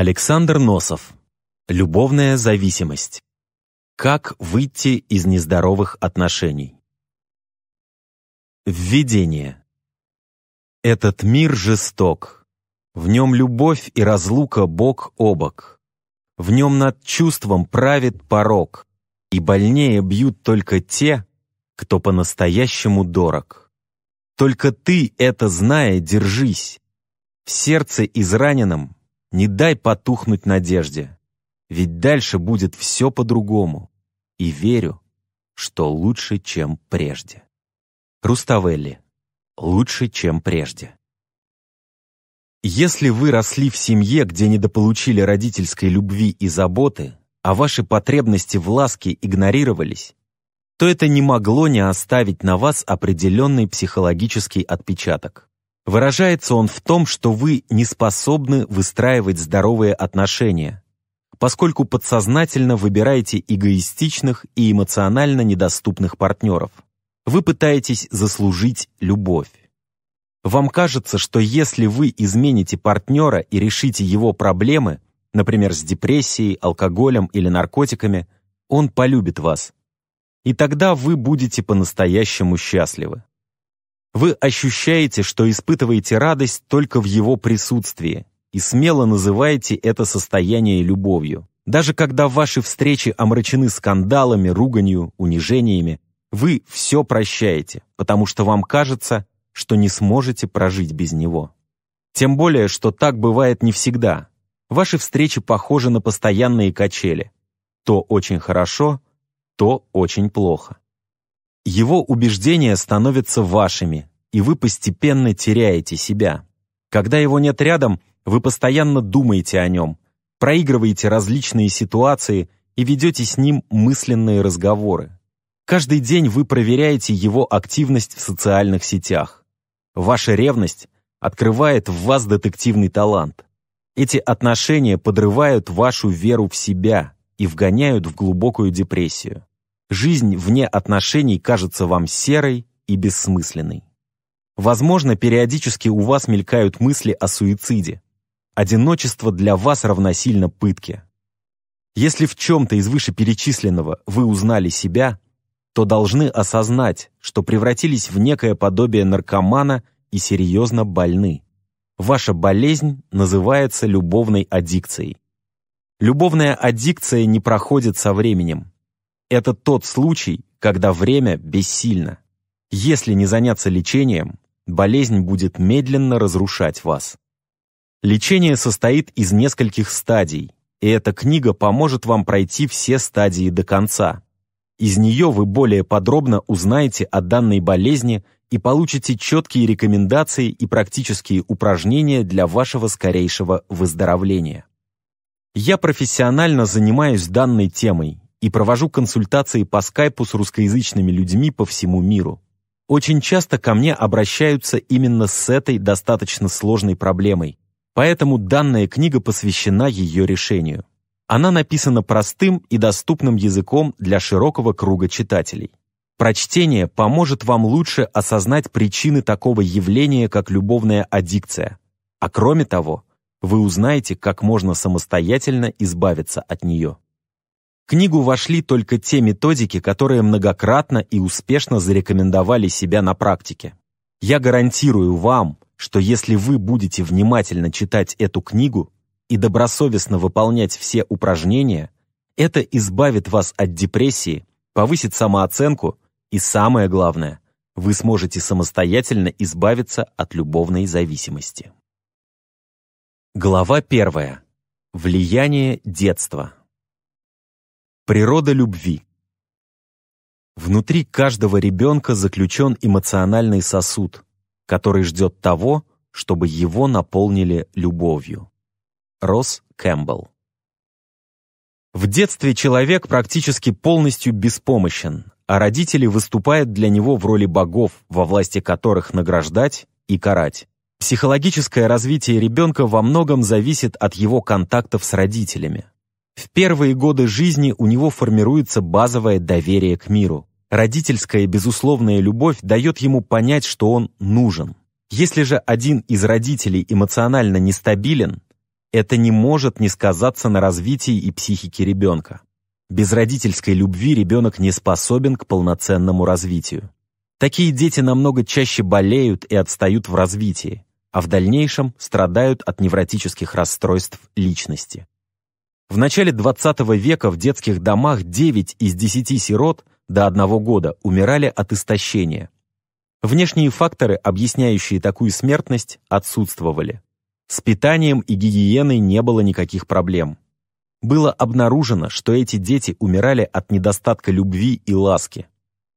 Александр Носов. Любовная зависимость. Как выйти из нездоровых отношений? Введение. Этот мир жесток. В нем любовь и разлука бок о бок. В нем над чувством правит порог, и больнее бьют только те, кто по-настоящему дорог. Только ты это зная, держись. В сердце израненном не дай потухнуть надежде, ведь дальше будет все по-другому. И верю, что лучше, чем прежде. Руставелли. Лучше, чем прежде. Если вы росли в семье, где недополучили родительской любви и заботы, а ваши потребности в ласке игнорировались, то это не могло не оставить на вас определенный психологический отпечаток. Выражается он в том, что вы не способны выстраивать здоровые отношения, поскольку подсознательно выбираете эгоистичных и эмоционально недоступных партнеров. Вы пытаетесь заслужить любовь. Вам кажется, что если вы измените партнера и решите его проблемы, например, с депрессией, алкоголем или наркотиками, он полюбит вас. И тогда вы будете по-настоящему счастливы. Вы ощущаете, что испытываете радость только в его присутствии и смело называете это состояние любовью. Даже когда ваши встречи омрачены скандалами, руганью, унижениями, вы все прощаете, потому что вам кажется, что не сможете прожить без него. Тем более, что так бывает не всегда. Ваши встречи похожи на постоянные качели. То очень хорошо, то очень плохо. Его убеждения становятся вашими, и вы постепенно теряете себя. Когда его нет рядом, вы постоянно думаете о нем, проигрываете различные ситуации и ведете с ним мысленные разговоры. Каждый день вы проверяете его активность в социальных сетях. Ваша ревность открывает в вас детективный талант. Эти отношения подрывают вашу веру в себя и вгоняют в глубокую депрессию жизнь вне отношений кажется вам серой и бессмысленной. Возможно, периодически у вас мелькают мысли о суициде. Одиночество для вас равносильно пытке. Если в чем-то из вышеперечисленного вы узнали себя, то должны осознать, что превратились в некое подобие наркомана и серьезно больны. Ваша болезнь называется любовной аддикцией. Любовная аддикция не проходит со временем. Это тот случай, когда время бессильно. Если не заняться лечением, болезнь будет медленно разрушать вас. Лечение состоит из нескольких стадий, и эта книга поможет вам пройти все стадии до конца. Из нее вы более подробно узнаете о данной болезни и получите четкие рекомендации и практические упражнения для вашего скорейшего выздоровления. Я профессионально занимаюсь данной темой и провожу консультации по скайпу с русскоязычными людьми по всему миру. Очень часто ко мне обращаются именно с этой достаточно сложной проблемой, поэтому данная книга посвящена ее решению. Она написана простым и доступным языком для широкого круга читателей. Прочтение поможет вам лучше осознать причины такого явления, как любовная аддикция. А кроме того, вы узнаете, как можно самостоятельно избавиться от нее книгу вошли только те методики, которые многократно и успешно зарекомендовали себя на практике. Я гарантирую вам, что если вы будете внимательно читать эту книгу и добросовестно выполнять все упражнения, это избавит вас от депрессии, повысит самооценку и, самое главное, вы сможете самостоятельно избавиться от любовной зависимости. Глава первая. Влияние детства. Природа любви. Внутри каждого ребенка заключен эмоциональный сосуд, который ждет того, чтобы его наполнили любовью. Росс Кэмпбелл. В детстве человек практически полностью беспомощен, а родители выступают для него в роли богов, во власти которых награждать и карать. Психологическое развитие ребенка во многом зависит от его контактов с родителями. В первые годы жизни у него формируется базовое доверие к миру. Родительская безусловная любовь дает ему понять, что он нужен. Если же один из родителей эмоционально нестабилен, это не может не сказаться на развитии и психике ребенка. Без родительской любви ребенок не способен к полноценному развитию. Такие дети намного чаще болеют и отстают в развитии, а в дальнейшем страдают от невротических расстройств личности. В начале 20 века в детских домах 9 из 10 сирот до 1 года умирали от истощения. Внешние факторы, объясняющие такую смертность, отсутствовали. С питанием и гигиеной не было никаких проблем. Было обнаружено, что эти дети умирали от недостатка любви и ласки,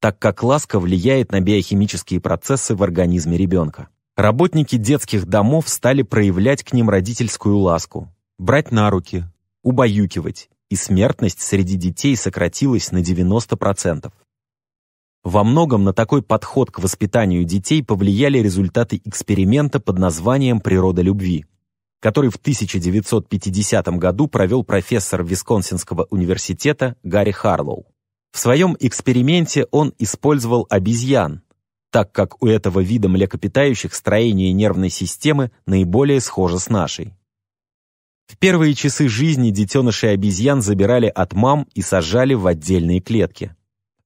так как ласка влияет на биохимические процессы в организме ребенка. Работники детских домов стали проявлять к ним родительскую ласку, брать на руки, убаюкивать, и смертность среди детей сократилась на 90%. Во многом на такой подход к воспитанию детей повлияли результаты эксперимента под названием «Природа любви», который в 1950 году провел профессор Висконсинского университета Гарри Харлоу. В своем эксперименте он использовал обезьян, так как у этого вида млекопитающих строение нервной системы наиболее схоже с нашей. В первые часы жизни детеныши обезьян забирали от мам и сажали в отдельные клетки.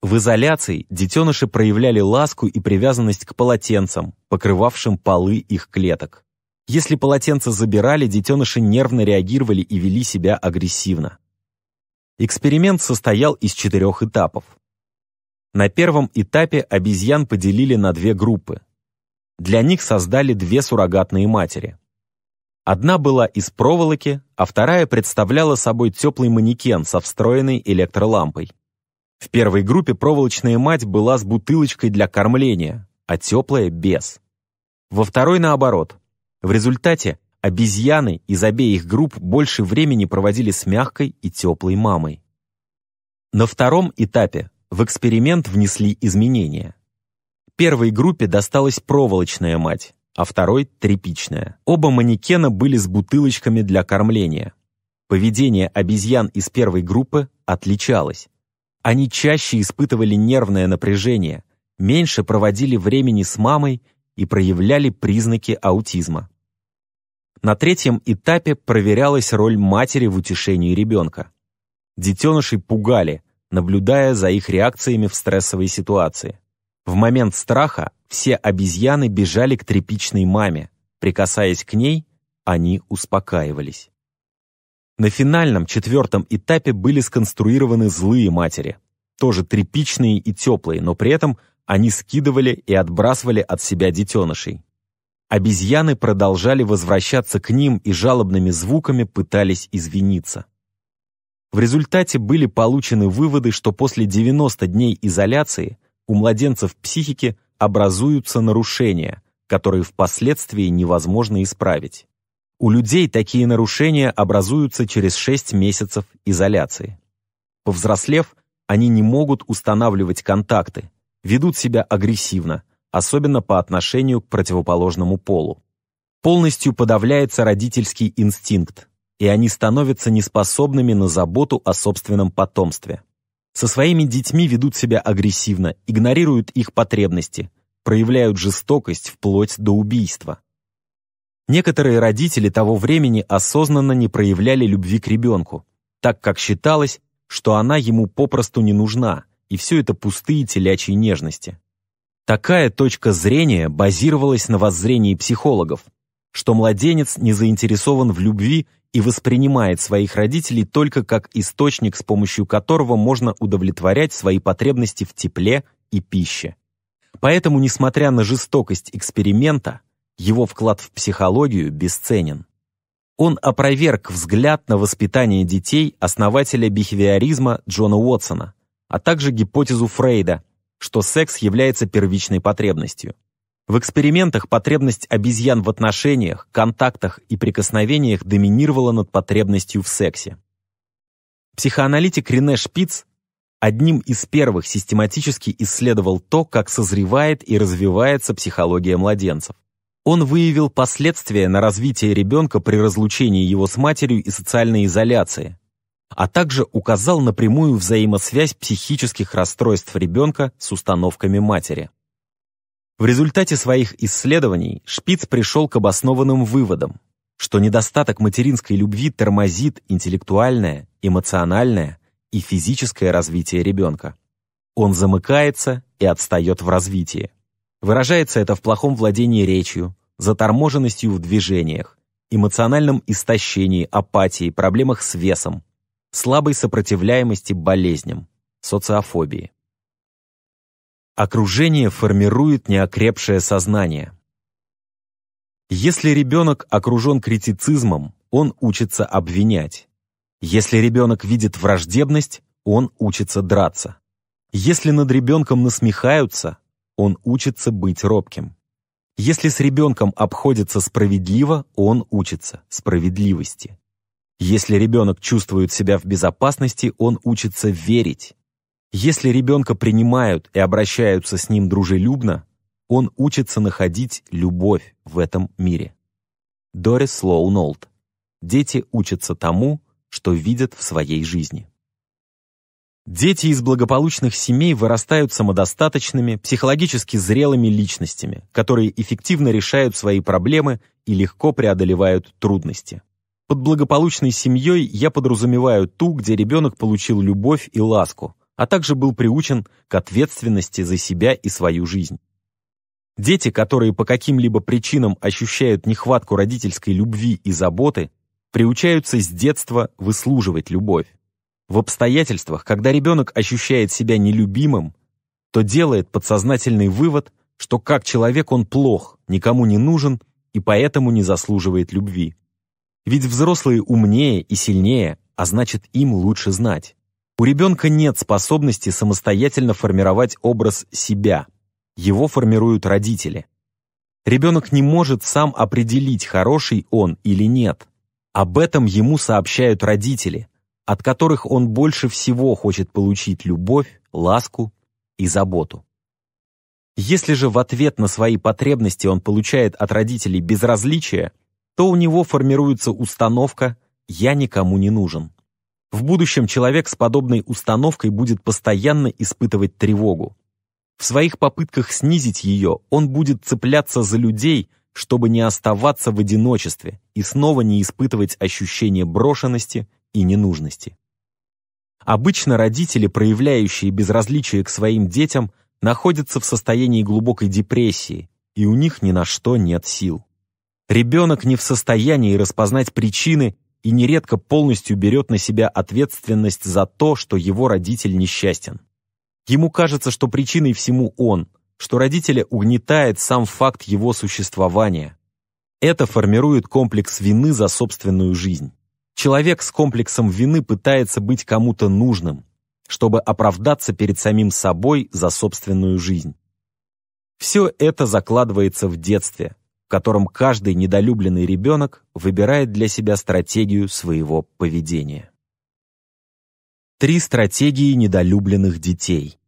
В изоляции детеныши проявляли ласку и привязанность к полотенцам, покрывавшим полы их клеток. Если полотенца забирали, детеныши нервно реагировали и вели себя агрессивно. Эксперимент состоял из четырех этапов. На первом этапе обезьян поделили на две группы. Для них создали две суррогатные матери – Одна была из проволоки, а вторая представляла собой теплый манекен со встроенной электролампой. В первой группе проволочная мать была с бутылочкой для кормления, а теплая — без. Во второй наоборот. В результате обезьяны из обеих групп больше времени проводили с мягкой и теплой мамой. На втором этапе в эксперимент внесли изменения. Первой группе досталась проволочная мать, а второй — тряпичная. Оба манекена были с бутылочками для кормления. Поведение обезьян из первой группы отличалось. Они чаще испытывали нервное напряжение, меньше проводили времени с мамой и проявляли признаки аутизма. На третьем этапе проверялась роль матери в утешении ребенка. Детенышей пугали, наблюдая за их реакциями в стрессовой ситуации. В момент страха все обезьяны бежали к тряпичной маме. Прикасаясь к ней, они успокаивались. На финальном четвертом этапе были сконструированы злые матери. Тоже тряпичные и теплые, но при этом они скидывали и отбрасывали от себя детенышей. Обезьяны продолжали возвращаться к ним и жалобными звуками пытались извиниться. В результате были получены выводы, что после 90 дней изоляции у младенцев психики образуются нарушения, которые впоследствии невозможно исправить. У людей такие нарушения образуются через 6 месяцев изоляции. Повзрослев, они не могут устанавливать контакты, ведут себя агрессивно, особенно по отношению к противоположному полу. Полностью подавляется родительский инстинкт, и они становятся неспособными на заботу о собственном потомстве. Со своими детьми ведут себя агрессивно, игнорируют их потребности, проявляют жестокость вплоть до убийства. Некоторые родители того времени осознанно не проявляли любви к ребенку, так как считалось, что она ему попросту не нужна, и все это пустые телячьи нежности. Такая точка зрения базировалась на воззрении психологов, что младенец не заинтересован в любви и воспринимает своих родителей только как источник, с помощью которого можно удовлетворять свои потребности в тепле и пище. Поэтому, несмотря на жестокость эксперимента, его вклад в психологию бесценен. Он опроверг взгляд на воспитание детей основателя бихевиоризма Джона Уотсона, а также гипотезу Фрейда, что секс является первичной потребностью. В экспериментах потребность обезьян в отношениях, контактах и прикосновениях доминировала над потребностью в сексе. Психоаналитик Рене Шпиц одним из первых систематически исследовал то, как созревает и развивается психология младенцев. Он выявил последствия на развитие ребенка при разлучении его с матерью и социальной изоляции, а также указал напрямую взаимосвязь психических расстройств ребенка с установками матери. В результате своих исследований Шпиц пришел к обоснованным выводам, что недостаток материнской любви тормозит интеллектуальное, эмоциональное и физическое развитие ребенка. Он замыкается и отстает в развитии. Выражается это в плохом владении речью, заторможенностью в движениях, эмоциональном истощении, апатии, проблемах с весом, слабой сопротивляемости болезням, социофобии. Окружение формирует неокрепшее сознание. Если ребенок окружен критицизмом, он учится обвинять. Если ребенок видит враждебность, он учится драться. Если над ребенком насмехаются, он учится быть робким. Если с ребенком обходится справедливо, он учится справедливости. Если ребенок чувствует себя в безопасности, он учится верить. Если ребенка принимают и обращаются с ним дружелюбно, он учится находить любовь в этом мире. Дорис Слоунолд. Дети учатся тому, что видят в своей жизни. Дети из благополучных семей вырастают самодостаточными, психологически зрелыми личностями, которые эффективно решают свои проблемы и легко преодолевают трудности. Под благополучной семьей я подразумеваю ту, где ребенок получил любовь и ласку, а также был приучен к ответственности за себя и свою жизнь. Дети, которые по каким-либо причинам ощущают нехватку родительской любви и заботы, приучаются с детства выслуживать любовь. В обстоятельствах, когда ребенок ощущает себя нелюбимым, то делает подсознательный вывод, что как человек он плох, никому не нужен и поэтому не заслуживает любви. Ведь взрослые умнее и сильнее, а значит им лучше знать. У ребенка нет способности самостоятельно формировать образ себя. Его формируют родители. Ребенок не может сам определить, хороший он или нет. Об этом ему сообщают родители, от которых он больше всего хочет получить любовь, ласку и заботу. Если же в ответ на свои потребности он получает от родителей безразличие, то у него формируется установка «я никому не нужен». В будущем человек с подобной установкой будет постоянно испытывать тревогу. В своих попытках снизить ее он будет цепляться за людей, чтобы не оставаться в одиночестве и снова не испытывать ощущение брошенности и ненужности. Обычно родители, проявляющие безразличие к своим детям, находятся в состоянии глубокой депрессии, и у них ни на что нет сил. Ребенок не в состоянии распознать причины и нередко полностью берет на себя ответственность за то, что его родитель несчастен. Ему кажется, что причиной всему он, что родителя угнетает сам факт его существования. Это формирует комплекс вины за собственную жизнь. Человек с комплексом вины пытается быть кому-то нужным, чтобы оправдаться перед самим собой за собственную жизнь. Все это закладывается в детстве, котором каждый недолюбленный ребенок выбирает для себя стратегию своего поведения. Три стратегии недолюбленных детей.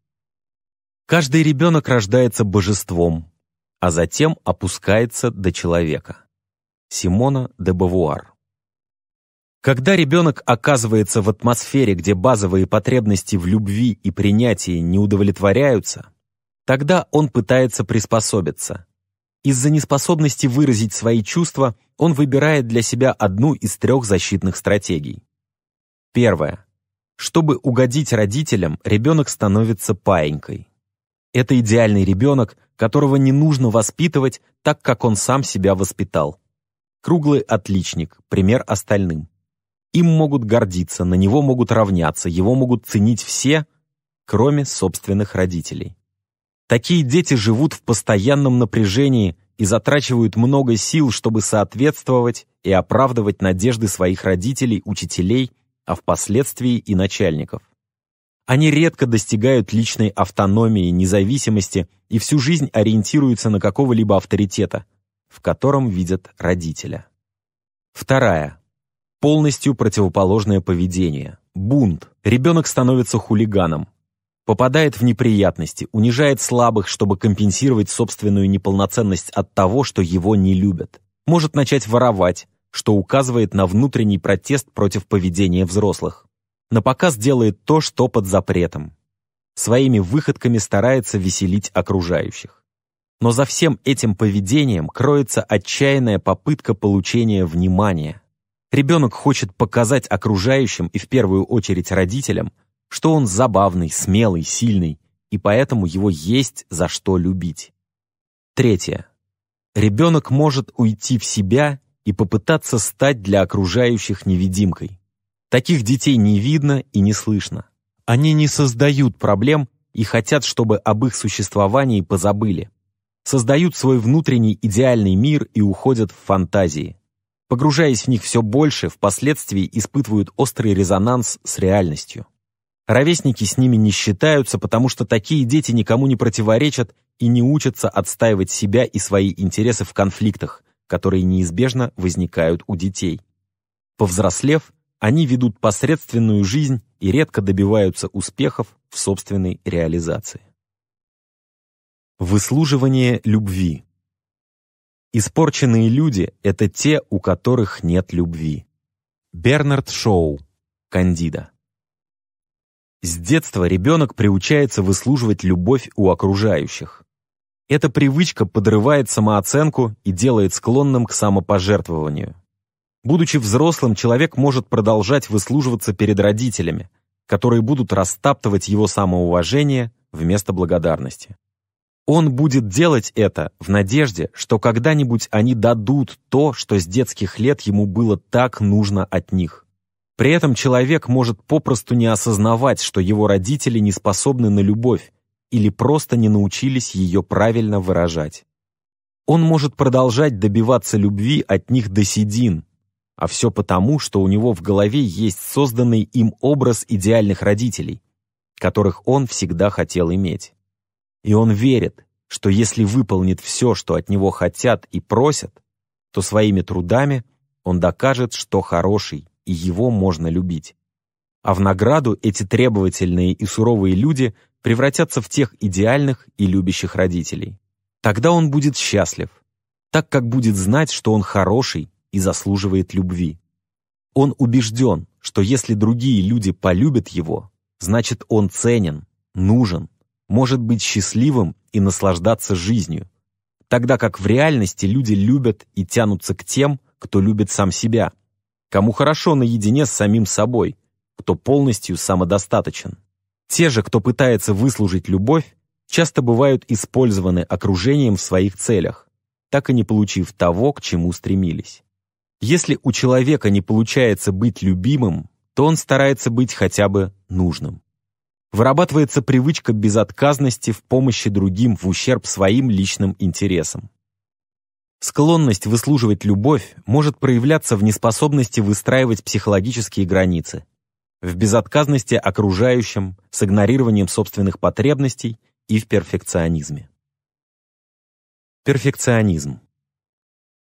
Каждый ребенок рождается божеством, а затем опускается до человека. Симона де Бавуар. Когда ребенок оказывается в атмосфере, где базовые потребности в любви и принятии не удовлетворяются, тогда он пытается приспособиться, из-за неспособности выразить свои чувства он выбирает для себя одну из трех защитных стратегий. Первое. Чтобы угодить родителям, ребенок становится паенькой. Это идеальный ребенок, которого не нужно воспитывать, так как он сам себя воспитал. Круглый отличник, пример остальным. Им могут гордиться, на него могут равняться, его могут ценить все, кроме собственных родителей. Такие дети живут в постоянном напряжении и затрачивают много сил, чтобы соответствовать и оправдывать надежды своих родителей, учителей, а впоследствии и начальников. Они редко достигают личной автономии, независимости и всю жизнь ориентируются на какого-либо авторитета, в котором видят родителя. Вторая. Полностью противоположное поведение. Бунт. Ребенок становится хулиганом, попадает в неприятности, унижает слабых, чтобы компенсировать собственную неполноценность от того, что его не любят. Может начать воровать, что указывает на внутренний протест против поведения взрослых. На показ делает то, что под запретом. Своими выходками старается веселить окружающих. Но за всем этим поведением кроется отчаянная попытка получения внимания. Ребенок хочет показать окружающим и в первую очередь родителям, что он забавный, смелый, сильный, и поэтому его есть за что любить. Третье. Ребенок может уйти в себя и попытаться стать для окружающих невидимкой. Таких детей не видно и не слышно. Они не создают проблем и хотят, чтобы об их существовании позабыли. Создают свой внутренний идеальный мир и уходят в фантазии. Погружаясь в них все больше, впоследствии испытывают острый резонанс с реальностью. Ровесники с ними не считаются, потому что такие дети никому не противоречат и не учатся отстаивать себя и свои интересы в конфликтах, которые неизбежно возникают у детей. Повзрослев, они ведут посредственную жизнь и редко добиваются успехов в собственной реализации. Выслуживание любви Испорченные люди — это те, у которых нет любви. Бернард Шоу, Кандида с детства ребенок приучается выслуживать любовь у окружающих. Эта привычка подрывает самооценку и делает склонным к самопожертвованию. Будучи взрослым, человек может продолжать выслуживаться перед родителями, которые будут растаптывать его самоуважение вместо благодарности. Он будет делать это в надежде, что когда-нибудь они дадут то, что с детских лет ему было так нужно от них. При этом человек может попросту не осознавать, что его родители не способны на любовь или просто не научились ее правильно выражать. Он может продолжать добиваться любви от них до седин, а все потому, что у него в голове есть созданный им образ идеальных родителей, которых он всегда хотел иметь. И он верит, что если выполнит все, что от него хотят и просят, то своими трудами он докажет, что хороший, и его можно любить. А в награду эти требовательные и суровые люди превратятся в тех идеальных и любящих родителей. Тогда он будет счастлив, так как будет знать, что он хороший и заслуживает любви. Он убежден, что если другие люди полюбят его, значит он ценен, нужен, может быть счастливым и наслаждаться жизнью, тогда как в реальности люди любят и тянутся к тем, кто любит сам себя – кому хорошо наедине с самим собой, кто полностью самодостаточен. Те же, кто пытается выслужить любовь, часто бывают использованы окружением в своих целях, так и не получив того, к чему стремились. Если у человека не получается быть любимым, то он старается быть хотя бы нужным. Вырабатывается привычка безотказности в помощи другим в ущерб своим личным интересам. Склонность выслуживать любовь может проявляться в неспособности выстраивать психологические границы, в безотказности окружающим, с игнорированием собственных потребностей и в перфекционизме. Перфекционизм.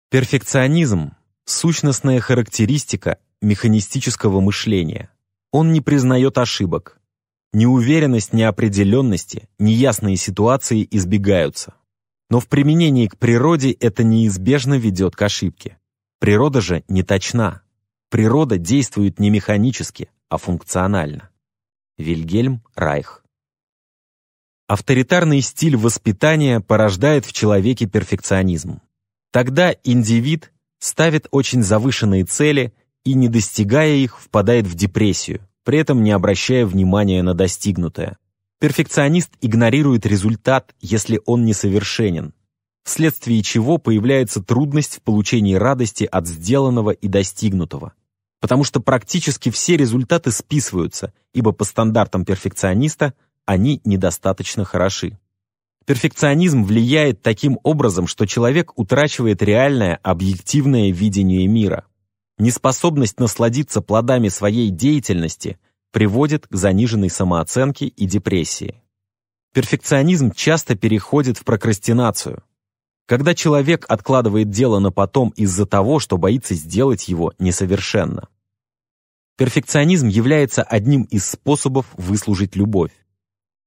Перфекционизм – сущностная характеристика механистического мышления. Он не признает ошибок. Неуверенность, неопределенности, неясные ситуации избегаются. Но в применении к природе это неизбежно ведет к ошибке. Природа же не точна. Природа действует не механически, а функционально. Вильгельм Райх Авторитарный стиль воспитания порождает в человеке перфекционизм. Тогда индивид ставит очень завышенные цели и, не достигая их, впадает в депрессию, при этом не обращая внимания на достигнутое. Перфекционист игнорирует результат, если он несовершенен, вследствие чего появляется трудность в получении радости от сделанного и достигнутого. Потому что практически все результаты списываются, ибо по стандартам перфекциониста они недостаточно хороши. Перфекционизм влияет таким образом, что человек утрачивает реальное, объективное видение мира. Неспособность насладиться плодами своей деятельности – приводит к заниженной самооценке и депрессии. Перфекционизм часто переходит в прокрастинацию. Когда человек откладывает дело на потом из-за того, что боится сделать его несовершенно. Перфекционизм является одним из способов выслужить любовь.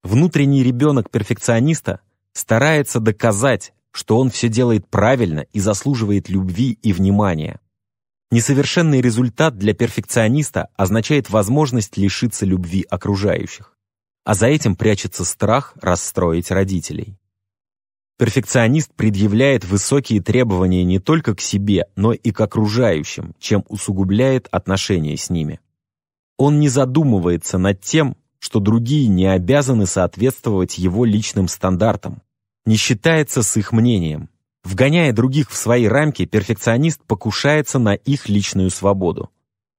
Внутренний ребенок перфекциониста старается доказать, что он все делает правильно и заслуживает любви и внимания. Несовершенный результат для перфекциониста означает возможность лишиться любви окружающих, а за этим прячется страх расстроить родителей. Перфекционист предъявляет высокие требования не только к себе, но и к окружающим, чем усугубляет отношения с ними. Он не задумывается над тем, что другие не обязаны соответствовать его личным стандартам, не считается с их мнением – Вгоняя других в свои рамки, перфекционист покушается на их личную свободу.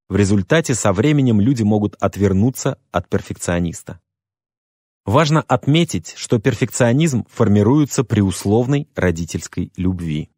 В результате со временем люди могут отвернуться от перфекциониста. Важно отметить, что перфекционизм формируется при условной родительской любви.